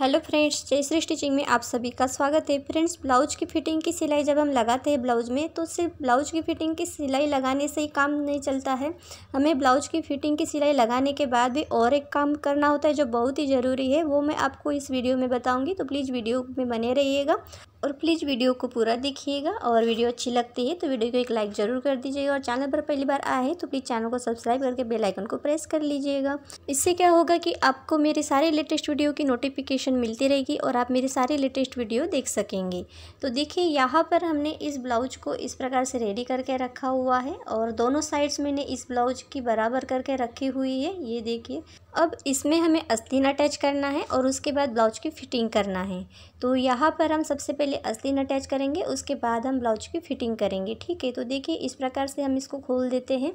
hello friends Jayashree stitching में आप सभी का स्वागत है फ्रेंड्स ब्लाउज की फिटिंग की सिलाई जब हम लगाते हैं ब्लाउज में तो सिर्फ ब्लाउज की फिटिंग की सिलाई लगाने से ही काम नहीं चलता है हमें ब्लाउज की फिटिंग की सिलाई लगाने के बाद भी और एक काम करना होता है जो बहुत ही ज़रूरी है वो मैं आपको इस वीडियो में बताऊँगी तो प्लीज़ वीडियो में बने रहिएगा और प्लीज़ वीडियो को पूरा देखिएगा और वीडियो अच्छी लगती है तो वीडियो को एक लाइक ज़रूर कर दीजिएगा और चैनल पर पहली बार आए तो प्लीज़ चैनल को सब्सक्राइब करके बेल आइकन को प्रेस कर लीजिएगा इससे क्या होगा कि आपको मेरे सारे लेटेस्ट वीडियो की नोटिफिकेशन मिलती रहेगी और आप मेरे सारे लेटेस्ट वीडियो देख सकेंगे तो देखिए यहाँ पर हमने इस ब्लाउज को इस प्रकार से रेडी करके रखा हुआ है और दोनों साइड्स मैंने इस ब्लाउज की बराबर करके रखी हुई है ये देखिए अब इसमें हमें अस्तीन अटैच करना है और उसके बाद ब्लाउज की फिटिंग करना है तो यहाँ पर हम सबसे पहले पहले असली अटैच करेंगे उसके बाद हम ब्लाउज की फिटिंग करेंगे ठीक है तो देखिए इस प्रकार से हम इसको खोल देते हैं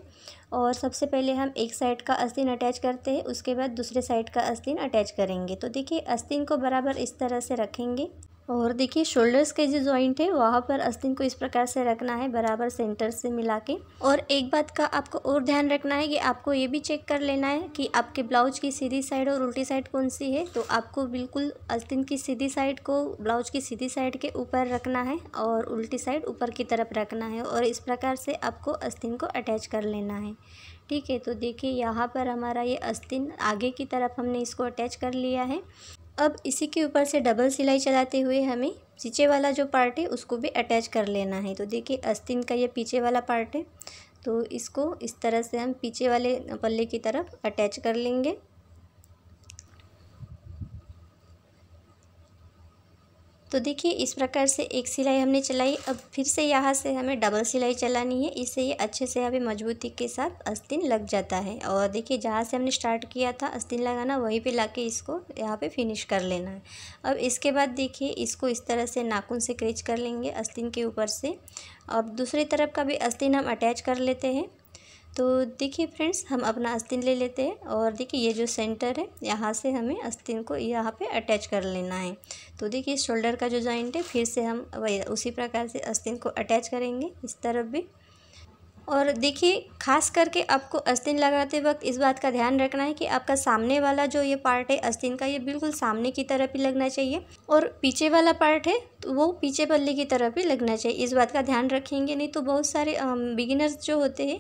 और सबसे पहले हम एक साइड का अस्तिन अटैच करते हैं उसके बाद दूसरे साइड का अस्तिन अटैच करेंगे तो देखिए अस्तिन को बराबर इस तरह से रखेंगे और देखिए शोल्डर्स के जो जॉइंट है वहाँ पर अस्तिन को इस प्रकार से रखना है बराबर सेंटर से मिला के और एक बात का आपको और ध्यान रखना है कि आपको ये भी चेक कर लेना है कि आपके ब्लाउज की सीधी साइड और उल्टी साइड कौन सी है तो आपको बिल्कुल अस्तिन की सीधी साइड को ब्लाउज की सीधी साइड के ऊपर रखना है और उल्टी साइड ऊपर की तरफ रखना है और इस प्रकार से आपको अस्तिन को अटैच कर लेना है ठीक है तो देखिए यहाँ पर हमारा ये अस्तिन आगे की तरफ हमने इसको अटैच कर लिया है अब इसी के ऊपर से डबल सिलाई चलाते हुए हमें पीछे वाला जो पार्ट है उसको भी अटैच कर लेना है तो देखिए अस्तिन का ये पीछे वाला पार्ट है तो इसको इस तरह से हम पीछे वाले पल्ले की तरफ अटैच कर लेंगे तो देखिए इस प्रकार से एक सिलाई हमने चलाई अब फिर से यहाँ से हमें डबल सिलाई चलानी है इससे ये अच्छे से हमें मजबूती के साथ अस्तिन लग जाता है और देखिए जहाँ से हमने स्टार्ट किया था अस्तिन लगाना वहीं पे लाके इसको यहाँ पे फिनिश कर लेना है अब इसके बाद देखिए इसको इस तरह से नाखून से क्रिच कर लेंगे अस्तिन के ऊपर से अब दूसरी तरफ का भी अस्तिन हम अटैच कर लेते हैं तो देखिए फ्रेंड्स हम अपना आस्तीन ले लेते हैं और देखिए ये जो सेंटर है यहाँ से हमें आस्तीन को यहाँ पे अटैच कर लेना है तो देखिए शोल्डर का जो जॉइंट है फिर से हम उसी प्रकार से आस्तीन को अटैच करेंगे इस तरफ भी और देखिए खास करके आपको अस्तिन लगाते वक्त इस बात का ध्यान रखना है कि आपका सामने वाला जो ये पार्ट है अस्तिन का ये बिल्कुल सामने की तरफ ही लगना चाहिए और पीछे वाला पार्ट है तो वो पीछे पल्ले की तरफ ही लगना चाहिए इस बात का ध्यान रखेंगे नहीं तो बहुत सारे बिगिनर्स जो होते हैं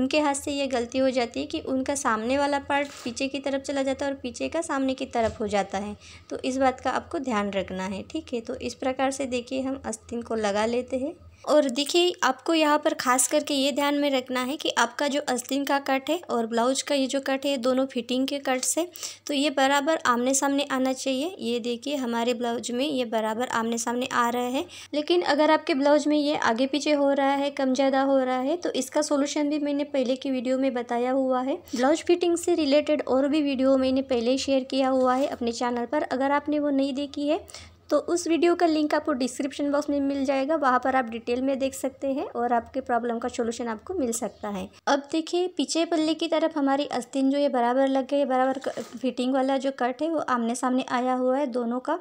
उनके हाथ से ये गलती हो जाती है कि उनका सामने वाला पार्ट पीछे की तरफ चला जाता है और पीछे का सामने की तरफ हो जाता है तो इस बात का आपको ध्यान रखना है ठीक है तो इस प्रकार से देखिए हम अस्तिन को लगा लेते हैं और देखिए आपको यहाँ पर खास करके ये ध्यान में रखना है कि आपका जो अस्तिन का कट है और ब्लाउज का ये जो कट है दोनों फिटिंग के कट से तो ये बराबर आमने सामने आना चाहिए ये देखिए हमारे ब्लाउज में ये बराबर आमने सामने आ रहा है लेकिन अगर आपके ब्लाउज में ये आगे पीछे हो रहा है कम ज़्यादा हो रहा है तो इसका सोल्यूशन भी मैंने पहले की वीडियो में बताया हुआ है ब्लाउज फिटिंग से रिलेटेड और भी वीडियो मैंने पहले शेयर किया हुआ है अपने चैनल पर अगर आपने वो नहीं देखी है तो उस वीडियो का लिंक आपको डिस्क्रिप्शन बॉक्स में मिल जाएगा वहाँ पर आप डिटेल में देख सकते हैं और आपके प्रॉब्लम का सोल्यूशन आपको मिल सकता है अब देखिए पीछे पल्ले की तरफ हमारी अस्तिन जो ये बराबर लग गए बराबर फिटिंग वाला जो कट है वो आमने सामने आया हुआ है दोनों का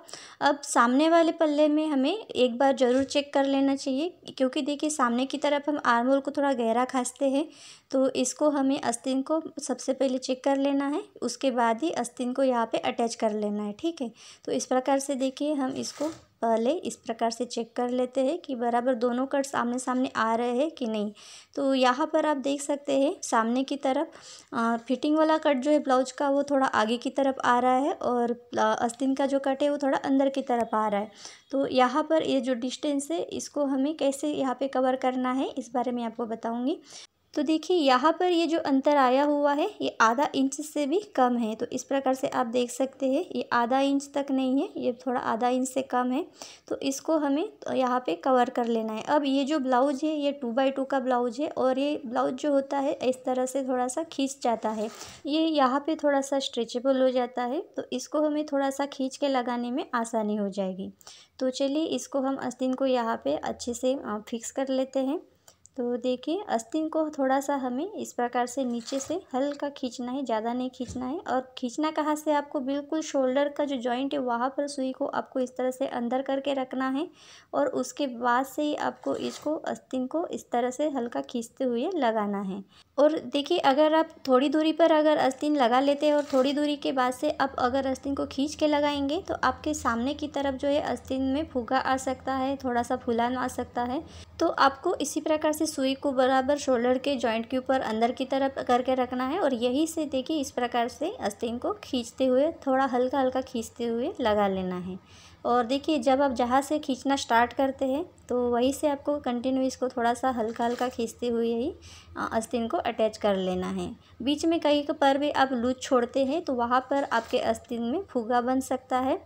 अब सामने वाले पल्ले में हमें एक बार ज़रूर चेक कर लेना चाहिए क्योंकि देखिए सामने की तरफ हम आर्मोल को थोड़ा गहरा खाँसते हैं तो इसको हमें अस्तिन को सबसे पहले चेक कर लेना है उसके बाद ही अस्तिन को यहाँ पर अटैच कर लेना है ठीक है तो इस प्रकार से देखिए हम इसको पहले इस प्रकार से चेक कर लेते हैं कि बराबर दोनों कट सामने सामने आ रहे हैं कि नहीं तो यहाँ पर आप देख सकते हैं सामने की तरफ फिटिंग वाला कट जो है ब्लाउज का वो थोड़ा आगे की तरफ आ रहा है और अस्तिन का जो कट है वो थोड़ा अंदर की तरफ आ रहा है तो यहाँ पर ये जो डिस्टेंस है इसको हमें कैसे यहाँ पर कवर करना है इस बारे में आपको बताऊँगी तो देखिए यहाँ पर ये जो अंतर आया हुआ है ये आधा इंच से भी कम है तो इस प्रकार से आप देख सकते हैं ये आधा इंच तक नहीं है ये थोड़ा आधा इंच से कम है तो इसको हमें तो यहाँ पे कवर कर लेना है अब ये जो ब्लाउज है ये टू बाई टू का ब्लाउज है और ये ब्लाउज जो होता है इस तरह से थोड़ा सा खींच जाता है ये यहाँ पर थोड़ा सा स्ट्रेचेबल हो जाता है तो इसको हमें थोड़ा सा खींच के लगाने में आसानी हो जाएगी तो चलिए इसको हम अस्तिन को यहाँ पर अच्छे से फिक्स कर लेते हैं तो देखिए अस्तिन को थोड़ा सा हमें इस प्रकार से नीचे से हल्का खींचना है ज़्यादा नहीं खींचना है और खींचना कहाँ से आपको बिल्कुल शोल्डर का जो जॉइंट है वहाँ पर सुई को आपको इस तरह से अंदर करके रखना है और उसके बाद से ही आपको इसको अस्तिन को इस तरह से हल्का खींचते हुए लगाना है और देखिए अगर आप थोड़ी दूरी पर अगर अस्तिन लगा लेते हैं और थोड़ी दूरी के बाद से आप अगर अस्तिन को खींच के लगाएंगे तो आपके सामने की तरफ जो है अस्तिन में फूका आ सकता है थोड़ा सा फुलान आ सकता है तो आपको इसी प्रकार से सुई को बराबर शोल्डर के जॉइंट के ऊपर अंदर की तरफ करके रखना है और यही से देखिए इस प्रकार से अस्तीन को खींचते हुए थोड़ा हल्का हल्का खींचते हुए लगा लेना है और देखिए जब आप जहाँ से खींचना स्टार्ट करते हैं तो वहीं से आपको कंटिन्यू इसको थोड़ा सा हल्का हल्का खींचते हुए ही अस्तीन को अटैच कर लेना है बीच में कहीं पर भी आप लूज छोड़ते हैं तो वहाँ पर आपके अस्तीन में फुगा बन सकता है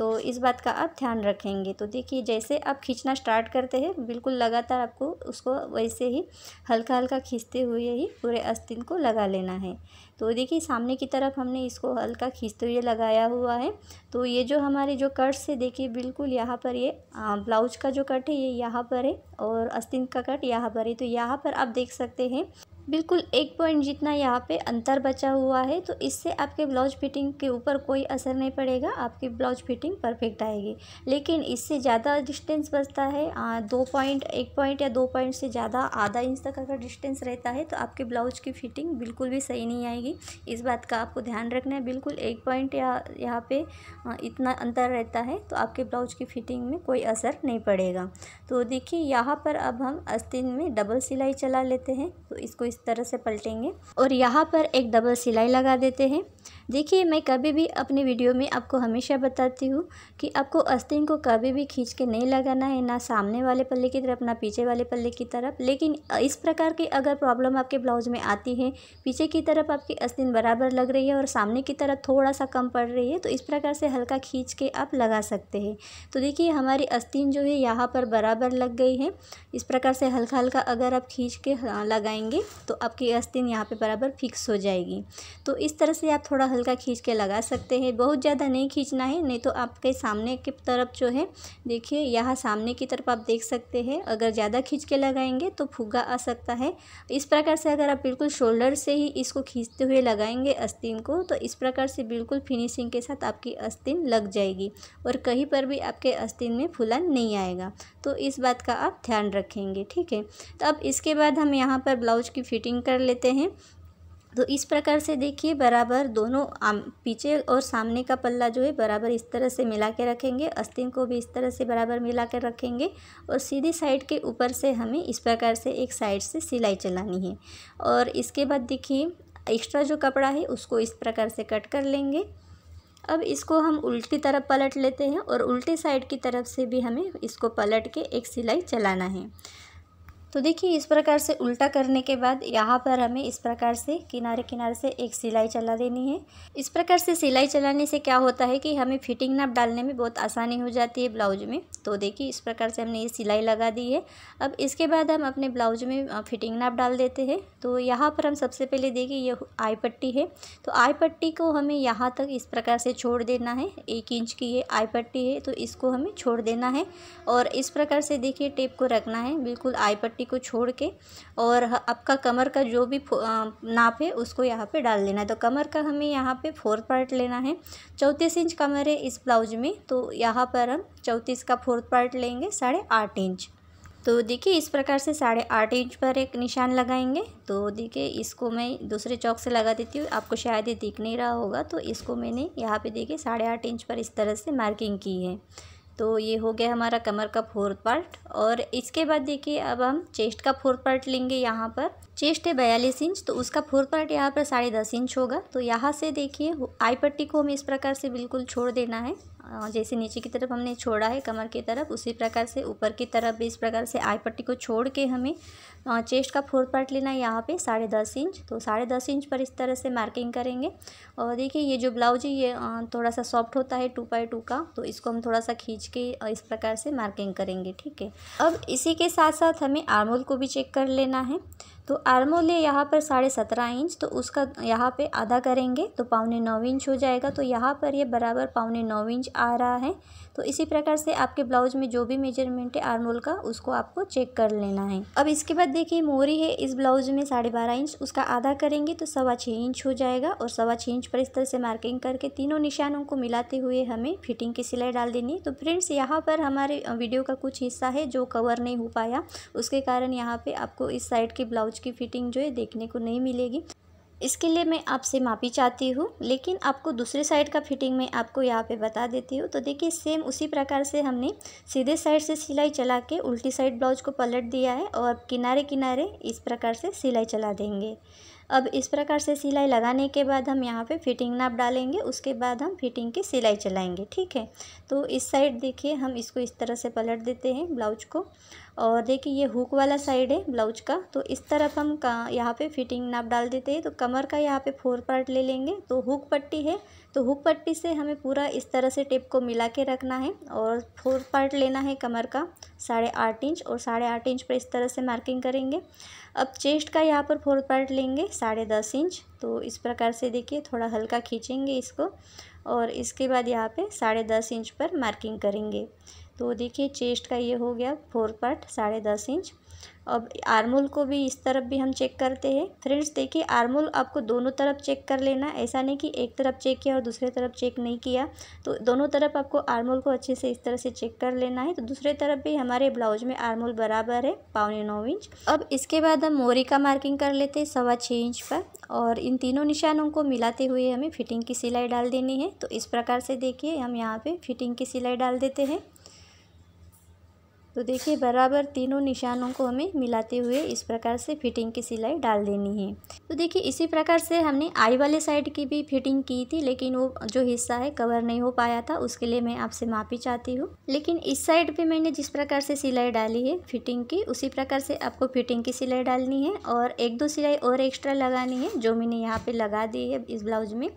तो इस बात का आप ध्यान रखेंगे तो देखिए जैसे आप खींचना स्टार्ट करते हैं बिल्कुल लगातार आपको उसको वैसे ही हल्का हल्का खींचते हुए ही पूरे अस्तिन को लगा लेना है तो देखिए सामने की तरफ हमने इसको हल्का खींचते हुए लगाया हुआ है तो ये जो हमारे जो कट से देखिए बिल्कुल यहाँ पर ये ब्लाउज का जो कट है ये यहाँ पर है और अस्तिन का कट यहाँ पर है तो यहाँ पर आप देख सकते हैं बिल्कुल एक पॉइंट जितना यहाँ पे अंतर बचा हुआ है तो इससे आपके ब्लाउज फिटिंग के ऊपर कोई असर नहीं पड़ेगा आपकी ब्लाउज फिटिंग परफेक्ट आएगी लेकिन इससे ज़्यादा डिस्टेंस बचता है आ, दो पॉइंट एक पॉइंट या दो पॉइंट से ज़्यादा आधा इंच तक अगर डिस्टेंस रहता है तो आपके ब्लाउज की फिटिंग बिल्कुल भी सही नहीं आएगी इस बात का आपको ध्यान रखना है बिल्कुल एक पॉइंट या यहाँ पर इतना अंतर रहता है तो आपके ब्लाउज की फिटिंग में कोई असर नहीं पड़ेगा तो देखिए यहाँ पर अब हम अस्तिन में डबल सिलाई चला लेते हैं तो इसको इस तरह से पलटेंगे और यहाँ पर एक डबल सिलाई लगा देते हैं देखिए मैं कभी भी अपनी वीडियो में आपको हमेशा बताती हूँ कि आपको अस्तिन को कभी भी खींच के नहीं लगाना है ना सामने वाले पल्ले की तरफ ना पीछे वाले पल्ले की तरफ लेकिन इस प्रकार की अगर प्रॉब्लम आपके ब्लाउज में आती है पीछे की तरफ आपकी अस्तिन बराबर लग रही है और सामने की तरफ थोड़ा सा कम पड़ रही है तो इस प्रकार से हल्का खींच के आप लगा सकते हैं तो देखिए हमारी अस्तिन जो है यहाँ पर बराबर लग गई है इस प्रकार से हल्का हल्का अगर आप खींच के हाँ, लगाएंगे तो आपकी अस्तिन यहाँ पर बराबर फिक्स हो जाएगी तो इस तरह से आप थोड़ा हल्का खींच के लगा सकते हैं बहुत ज़्यादा नहीं खींचना है नहीं तो आपके सामने की तरफ जो है देखिए यहाँ सामने की तरफ आप देख सकते हैं अगर ज़्यादा खींच के लगाएंगे तो फुग्गा आ सकता है इस प्रकार से अगर आप बिल्कुल शोल्डर से ही इसको खींचते हुए लगाएंगे अस्तिन को तो इस प्रकार से बिल्कुल फिनिशिंग के साथ आपकी अस्तिन लग जाएगी और कहीं पर भी आपके अस्तिन में फूलन नहीं आएगा तो इस बात का आप ध्यान रखेंगे ठीक है तो अब इसके बाद हम यहाँ पर ब्लाउज की फिटिंग कर लेते हैं तो इस प्रकार से देखिए बराबर दोनों आम पीछे और सामने का पल्ला जो है बराबर इस तरह से मिला के रखेंगे अस्तिन को भी इस तरह से बराबर मिला कर रखेंगे और सीधी साइड के ऊपर से हमें इस प्रकार से एक साइड से सिलाई चलानी है और इसके बाद देखिए एक्स्ट्रा जो कपड़ा है उसको इस प्रकार से कट कर लेंगे अब इसको हम उल्टी तरफ पलट लेते हैं और उल्टी साइड की तरफ से भी हमें इसको पलट के एक सिलाई चलाना है तो देखिए इस प्रकार से उल्टा करने के बाद यहाँ पर हमें इस प्रकार से किनारे किनारे से एक सिलाई चला देनी है इस प्रकार से सिलाई चलाने से क्या होता है कि हमें फिटिंग नाप डालने में बहुत आसानी हो जाती है ब्लाउज में तो देखिए इस प्रकार से हमने ये सिलाई लगा दी है अब इसके बाद हम अपने ब्लाउज में फिटिंग नाप डाल देते हैं तो यहाँ पर हम सबसे पहले देखिए ये आई पट्टी है तो आई पट्टी को हमें यहाँ तक इस प्रकार से छोड़ देना है एक इंच की ये आई पट्टी है तो इसको हमें छोड़ देना है और इस प्रकार से देखिए टेप को रखना है बिल्कुल आई पट्टी पट्टी को छोड़ के और आपका कमर का जो भी नाप है उसको यहाँ पे डाल देना है तो कमर का हमें यहाँ पे फोर्थ पार्ट लेना है चौंतीस इंच कमर है इस ब्लाउज में तो यहाँ पर हम चौंतीस का फोर्थ पार्ट लेंगे साढ़े आठ इंच तो देखिए इस प्रकार से साढ़े आठ इंच पर एक निशान लगाएंगे तो देखिए इसको मैं दूसरे चौक से लगा देती हूँ आपको शायद ये दिख नहीं रहा होगा तो इसको मैंने यहाँ पे देखिए साढ़े आठ इंच पर इस तरह से मार्किंग की है तो ये हो गया हमारा कमर का फोर्थ पार्ट और इसके बाद देखिए अब हम चेस्ट का फोर्थ पार्ट लेंगे यहाँ पर चेस्ट है बयालीस इंच तो उसका फोर पार्ट यहाँ पर साढ़े दस इंच होगा तो यहाँ से देखिए आई पट्टी को हमें इस प्रकार से बिल्कुल छोड़ देना है जैसे नीचे की तरफ हमने छोड़ा है कमर की तरफ उसी प्रकार से ऊपर की तरफ भी इस प्रकार से आई पट्टी को छोड़ के हमें चेस्ट का फोर पार्ट लेना है यहाँ पर साढ़े दस इंच तो साढ़े दस इंच पर इस तरह से मार्किंग करेंगे और देखिए ये जो ब्लाउज है ये थोड़ा सा सॉफ्ट होता है टू बाई टू का तो इसको हम थोड़ा सा खींच के इस प्रकार से मार्किंग करेंगे ठीक है अब इसी के साथ साथ हमें आर्मोल को भी चेक कर लेना है तो आर्मोले यहाँ पर साढ़े सत्रह इंच तो उसका यहाँ पे आधा करेंगे तो पौने नौ इंच हो जाएगा तो यहाँ पर ये यह बराबर पौने नौ इंच आ रहा है तो इसी प्रकार से आपके ब्लाउज में जो भी मेजरमेंट है आर्मोल का उसको आपको चेक कर लेना है अब इसके बाद देखिए मोरी है इस ब्लाउज में साढ़े बारह इंच उसका आधा करेंगे तो सवा छः इंच हो जाएगा और सवा छः इंच पर इस तरह से मार्किंग करके तीनों निशानों को मिलाते हुए हमें फिटिंग की सिलाई डाल देनी है तो फ्रेंड्स यहाँ पर हमारे वीडियो का कुछ हिस्सा है जो कवर नहीं हो पाया उसके कारण यहाँ पर आपको इस साइड के ब्लाउज की फिटिंग जो है देखने को नहीं मिलेगी इसके लिए मैं आपसे माफ़ी चाहती हूँ लेकिन आपको दूसरे साइड का फिटिंग मैं आपको यहाँ पे बता देती हूँ तो देखिए सेम उसी प्रकार से हमने सीधे साइड से सिलाई चला के उल्टी साइड ब्लाउज को पलट दिया है और किनारे किनारे इस प्रकार से सिलाई चला देंगे अब इस प्रकार से सिलाई लगाने के बाद हम यहाँ पे फिटिंग नाप डालेंगे उसके बाद हम फिटिंग की सिलाई चलाएंगे ठीक है तो इस साइड देखिए हम इसको इस तरह से पलट देते हैं ब्लाउज को और देखिए ये हुक वाला साइड है ब्लाउज का तो इस तरफ हम का यहाँ पे फिटिंग नाप डाल देते हैं तो कमर का यहाँ पे फोर पार्ट ले लेंगे तो हुक पट्टी है तो हुक पट्टी से हमें पूरा इस तरह से टेप को मिला के रखना है और फोर पार्ट लेना है कमर का साढ़े आठ इंच और साढ़े आठ इंच पर इस तरह से मार्किंग करेंगे अब चेस्ट का यहाँ पर फोर पार्ट लेंगे साढ़े दस इंच तो इस प्रकार से देखिए थोड़ा हल्का खींचेंगे इसको और इसके बाद यहाँ पे साढ़े दस इंच पर मार्किंग करेंगे तो देखिए चेस्ट का ये हो गया फोर पार्ट साढ़े दस इंच अब आर्मोल को भी इस तरफ भी हम चेक करते हैं फ्रेंड्स देखिए आर्मोल आपको दोनों तरफ चेक कर लेना ऐसा नहीं कि एक तरफ चेक किया और दूसरे तरफ चेक नहीं किया तो दोनों तरफ आपको आर्मोल को अच्छे से इस तरह से चेक कर लेना है तो दूसरे तरफ भी हमारे ब्लाउज में आर्मोल बराबर है पावने नौ इंच अब इसके बाद हम मोरी का मार्किंग कर लेते हैं सवा छः इंच पर और इन तीनों निशानों को मिलाते हुए हमें फिटिंग की सिलाई डाल देनी है तो इस प्रकार से देखिए हम यहाँ पर फिटिंग की सिलाई डाल देते हैं तो देखिए बराबर तीनों निशानों को हमें मिलाते हुए इस प्रकार से फिटिंग की सिलाई डाल देनी है तो देखिए इसी प्रकार से हमने आई वाले साइड की भी फिटिंग की थी लेकिन वो जो हिस्सा है कवर नहीं हो पाया था उसके लिए मैं आपसे माफ़ी चाहती हूँ लेकिन इस साइड पे मैंने जिस प्रकार से सिलाई डाली है फिटिंग की उसी प्रकार से आपको फिटिंग की सिलाई डालनी है और एक दो सिलाई और एक्स्ट्रा लगानी है जो मैंने यहाँ पर लगा दी है इस ब्लाउज में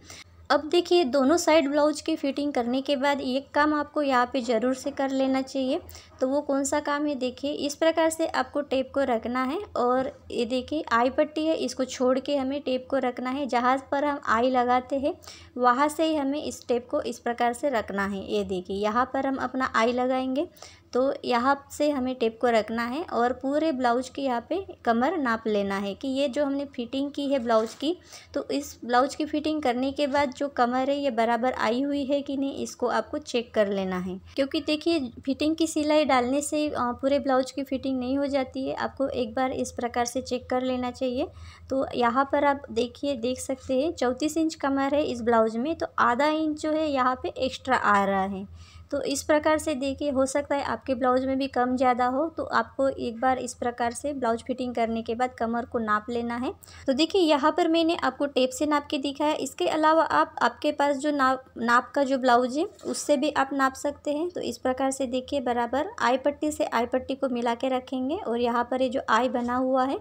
अब देखिए दोनों साइड ब्लाउज की फिटिंग करने के बाद एक काम आपको यहाँ पे ज़रूर से कर लेना चाहिए तो वो कौन सा काम है देखिए इस प्रकार से आपको टेप को रखना है और ये देखिए आई पट्टी है इसको छोड़ के हमें टेप को रखना है जहाँ पर हम आई लगाते हैं वहाँ से ही हमें इस टेप को इस प्रकार से रखना है ये देखिए यहाँ पर हम अपना आई लगाएंगे तो यहाँ से हमें टेप को रखना है और पूरे ब्लाउज की यहाँ पे कमर नाप लेना है कि ये जो हमने फिटिंग की है ब्लाउज की तो इस ब्लाउज की फिटिंग करने के बाद जो कमर है ये बराबर आई हुई है कि नहीं इसको आपको चेक कर लेना है क्योंकि देखिए फिटिंग की सिलाई डालने से पूरे ब्लाउज की फिटिंग नहीं हो जाती है आपको एक बार इस प्रकार से चेक कर लेना चाहिए तो यहाँ पर आप देखिए देख सकते हैं चौंतीस इंच कमर है इस ब्लाउज में तो आधा इंच जो है यहाँ पर एक्स्ट्रा आ रहा है तो इस प्रकार से देखिए हो सकता है आपके ब्लाउज में भी कम ज़्यादा हो तो आपको एक बार इस प्रकार से ब्लाउज फिटिंग करने के बाद कमर को नाप लेना है तो देखिए यहाँ पर मैंने आपको टेप से नाप के दिखाया इसके अलावा आप आपके पास जो नाप नाप का जो ब्लाउज है उससे भी आप नाप सकते हैं तो इस प्रकार से देखिए बराबर आई पट्टी से आई पट्टी को मिला के रखेंगे और यहाँ पर ये जो आई बना हुआ है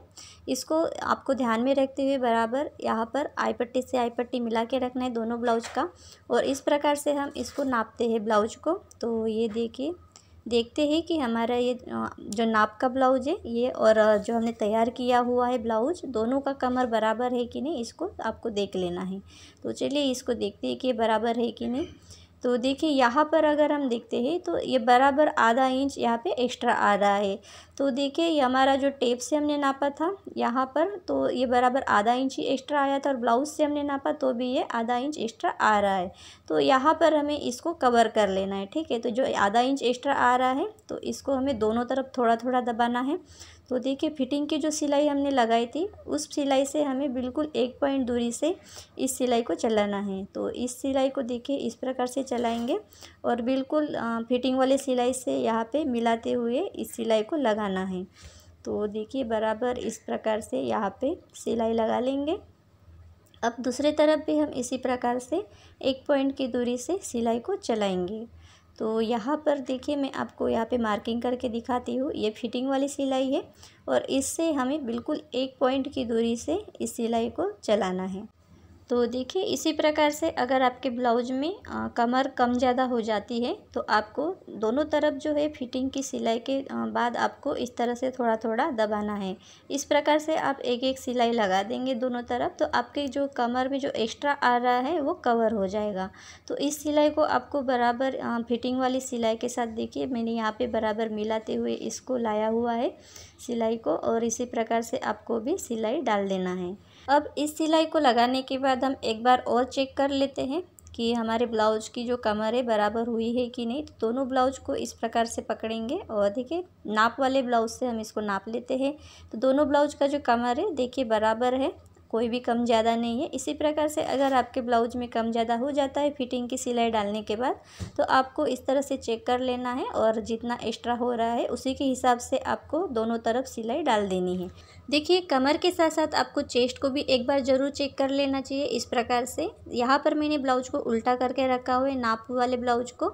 इसको आपको ध्यान में रखते हुए बराबर यहाँ पर आई पट्टी से आई पट्टी मिला के रखना है दोनों ब्लाउज का और इस प्रकार से हम इसको नापते हैं ब्लाउज को तो ये देखिए देखते हैं कि हमारा ये जो नाप का ब्लाउज है ये और जो हमने तैयार किया हुआ है ब्लाउज दोनों का कमर बराबर है कि नहीं इसको आपको देख लेना है तो चलिए इसको देखते हैं कि बराबर है कि नहीं तो देखिए यहाँ पर अगर हम देखते हैं तो ये बराबर आधा इंच यहाँ पे एक्स्ट्रा आ रहा है तो देखिए ये हमारा जो टेप से हमने नापा था यहाँ पर तो ये बराबर आधा इंच ही एक्स्ट्रा आया था और ब्लाउज से हमने नापा तो भी ये आधा इंच एक्स्ट्रा आ रहा है तो यहाँ पर हमें इसको कवर कर लेना है ठीक है तो जो आधा इंच एक्स्ट्रा आ रहा है तो इसको हमें दोनों तरफ थोड़ा थोड़ा दबाना है तो देखिए फिटिंग की जो सिलाई हमने लगाई थी उस सिलाई से हमें बिल्कुल एक पॉइंट दूरी से इस सिलाई को चलाना है तो इस सिलाई को देखिए इस प्रकार से चलाएंगे और बिल्कुल फिटिंग वाले सिलाई से यहाँ पे मिलाते हुए इस सिलाई को लगाना है तो देखिए बराबर इस प्रकार से यहाँ पे सिलाई लगा लेंगे अब दूसरे तरफ भी हम इसी प्रकार से एक पॉइंट की दूरी से सिलाई को चलाएँगे तो यहाँ पर देखिए मैं आपको यहाँ पे मार्किंग करके दिखाती हूँ ये फिटिंग वाली सिलाई है और इससे हमें बिल्कुल एक पॉइंट की दूरी से इस सिलाई को चलाना है तो देखिए इसी प्रकार से अगर आपके ब्लाउज में आ, कमर कम ज़्यादा हो जाती है तो आपको दोनों तरफ जो है फिटिंग की सिलाई के बाद आपको इस तरह से थोड़ा थोड़ा दबाना है इस प्रकार से आप एक एक सिलाई लगा देंगे दोनों तरफ तो आपके जो कमर में जो एक्स्ट्रा आ रहा है वो कवर हो जाएगा तो इस सिलाई को आपको बराबर फिटिंग वाली सिलाई के साथ देखिए मैंने यहाँ पर बराबर मिलाते हुए इसको लाया हुआ है सिलाई को और इसी प्रकार से आपको भी सिलाई डाल देना है अब इस सिलाई को लगाने के बाद हम एक बार और चेक कर लेते हैं कि हमारे ब्लाउज की जो कमर है बराबर हुई है कि नहीं तो दोनों ब्लाउज को इस प्रकार से पकड़ेंगे और देखिए नाप वाले ब्लाउज से हम इसको नाप लेते हैं तो दोनों ब्लाउज का जो कमर है देखिए बराबर है कोई भी कम ज़्यादा नहीं है इसी प्रकार से अगर आपके ब्लाउज में कम ज़्यादा हो जाता है फिटिंग की सिलाई डालने के बाद तो आपको इस तरह से चेक कर लेना है और जितना एक्स्ट्रा हो रहा है उसी के हिसाब से आपको दोनों तरफ सिलाई डाल देनी है देखिए कमर के साथ साथ आपको चेस्ट को भी एक बार ज़रूर चेक कर लेना चाहिए इस प्रकार से यहाँ पर मैंने ब्लाउज को उल्टा करके रखा हुआ है नाप वाले ब्लाउज को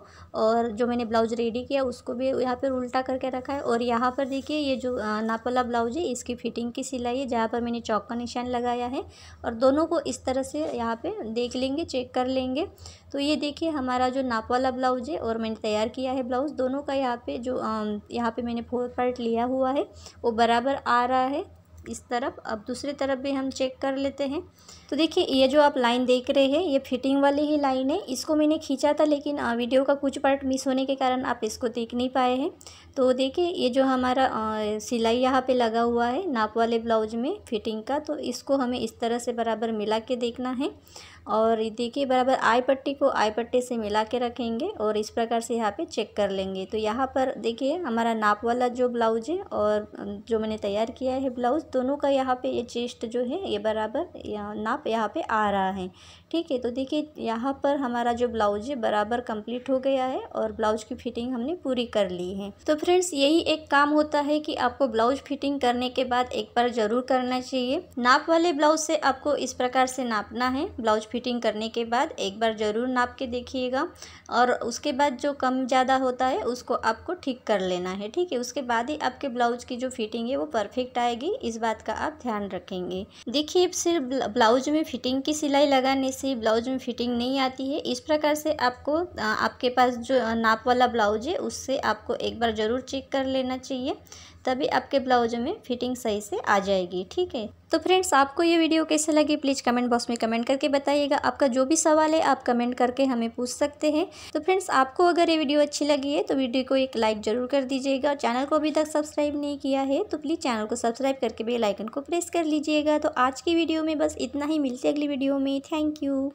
और जो मैंने ब्लाउज रेडी किया उसको भी यहाँ पर उल्टा करके रखा है और यहाँ पर देखिए ये जो नाप वाला ब्लाउज है इसकी फिटिंग की सिलाई है जहाँ पर मैंने चौक का निशान लगाया है और दोनों को इस तरह से यहाँ पर देख लेंगे चेक कर लेंगे तो ये देखिए हमारा जो नाप वाला ब्लाउज है और मैंने तैयार किया है ब्लाउज दोनों का यहाँ पर जो यहाँ पर मैंने फोर पार्ट लिया हुआ है वो बराबर आ रहा है इस तरफ अब दूसरी तरफ भी हम चेक कर लेते हैं तो देखिए ये जो आप लाइन देख रहे हैं ये फिटिंग वाली ही लाइन है इसको मैंने खींचा था लेकिन वीडियो का कुछ पार्ट मिस होने के कारण आप इसको देख नहीं पाए हैं तो देखिए ये जो हमारा सिलाई यहाँ पे लगा हुआ है नाप वाले ब्लाउज में फिटिंग का तो इसको हमें इस तरह से बराबर मिला के देखना है और देखिए बराबर आई पट्टी को आई पट्टी से मिला के रखेंगे और इस प्रकार से यहाँ पे चेक कर लेंगे तो यहाँ पर देखिए हमारा नाप वाला जो ब्लाउज है और जो मैंने तैयार किया है ब्लाउज दोनों का यहाँ पे ये चेस्ट जो है ये बराबर या, नाप यहाँ पे आ रहा है ठीक है तो देखिए यहाँ पर हमारा जो ब्लाउज है बराबर कम्प्लीट हो गया है और ब्लाउज की फिटिंग हमने पूरी कर ली है तो फ्रेंड्स यही एक काम होता है कि आपको ब्लाउज फिटिंग करने के बाद एक बार ज़रूर करना चाहिए नाप वाले ब्लाउज से आपको इस प्रकार से नापना है ब्लाउज फिटिंग करने के बाद एक बार ज़रूर नाप के देखिएगा और उसके बाद जो कम ज़्यादा होता है उसको आपको ठीक कर लेना है ठीक है उसके बाद ही आपके ब्लाउज की जो फिटिंग है वो परफेक्ट आएगी इस बात का आप ध्यान रखेंगे देखिए सिर्फ ब्लाउज में फिटिंग की सिलाई लगाने से ब्लाउज में फिटिंग नहीं आती है इस प्रकार से आपको आपके पास जो नाप वाला ब्लाउज है उससे आपको एक बार ज़रूर चेक कर लेना चाहिए तभी आपके ब्लाउज में फिटिंग सही से आ जाएगी ठीक है तो फ्रेंड्स आपको ये वीडियो कैसे लगी प्लीज़ कमेंट बॉक्स में कमेंट करके बताइएगा आपका जो भी सवाल है आप कमेंट करके हमें पूछ सकते हैं तो फ्रेंड्स आपको अगर ये वीडियो अच्छी लगी है तो वीडियो को एक लाइक ज़रूर कर दीजिएगा चैनल को अभी तक सब्सक्राइब नहीं किया है तो प्लीज़ चैनल को सब्सक्राइब करके बेलाइकन को प्रेस कर लीजिएगा तो आज की वीडियो में बस इतना ही मिलती है अगली वीडियो में थैंक यू